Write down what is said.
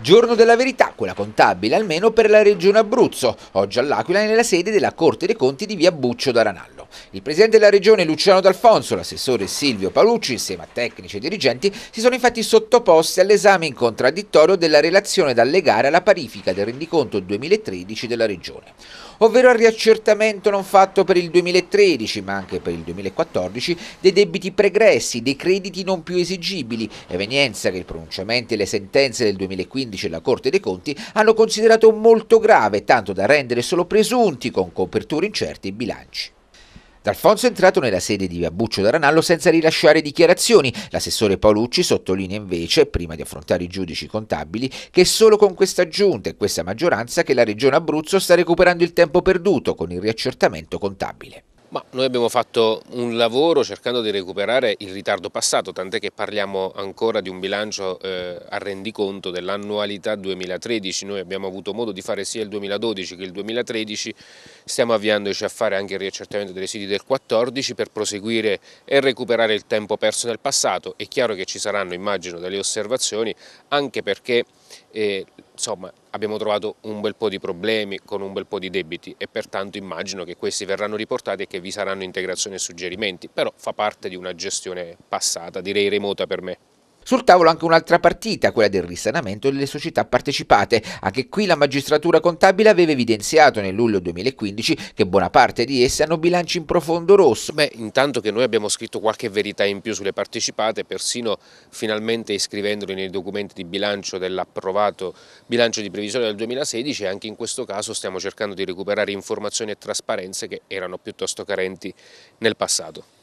Giorno della verità, quella contabile almeno per la regione Abruzzo, oggi all'Aquila nella sede della Corte dei Conti di via Buccio d'Aranallo. Il presidente della regione Luciano D'Alfonso, l'assessore Silvio Palucci, insieme a tecnici e dirigenti, si sono infatti sottoposti all'esame in contraddittorio della relazione da allegare alla parifica del rendiconto 2013 della regione, ovvero al riaccertamento non fatto per il 2013 ma anche per il 2014 dei debiti pregressi, dei crediti non più esigibili, evenienza che il pronunciamento e le sentenze del 2015 della Corte dei Conti hanno considerato molto grave, tanto da rendere solo presunti con coperture incerti i bilanci. D'Alfonso è entrato nella sede di Abuccio d'Aranallo senza rilasciare dichiarazioni. L'assessore Paolucci sottolinea invece, prima di affrontare i giudici contabili, che è solo con questa giunta e questa maggioranza che la Regione Abruzzo sta recuperando il tempo perduto con il riaccertamento contabile. Ma noi abbiamo fatto un lavoro cercando di recuperare il ritardo passato, tant'è che parliamo ancora di un bilancio eh, a rendiconto dell'annualità 2013. Noi abbiamo avuto modo di fare sia il 2012 che il 2013 Stiamo avviandoci a fare anche il riaccertamento dei residui del 14 per proseguire e recuperare il tempo perso nel passato. È chiaro che ci saranno, immagino, delle osservazioni anche perché eh, insomma, abbiamo trovato un bel po' di problemi con un bel po' di debiti e pertanto immagino che questi verranno riportati e che vi saranno integrazioni e suggerimenti, però fa parte di una gestione passata, direi remota per me. Sul tavolo anche un'altra partita, quella del risanamento delle società partecipate. Anche qui la magistratura contabile aveva evidenziato nel luglio 2015 che buona parte di esse hanno bilanci in profondo rosso. Beh, intanto che noi abbiamo scritto qualche verità in più sulle partecipate, persino finalmente iscrivendoli nei documenti di bilancio dell'approvato bilancio di previsione del 2016, anche in questo caso stiamo cercando di recuperare informazioni e trasparenze che erano piuttosto carenti nel passato.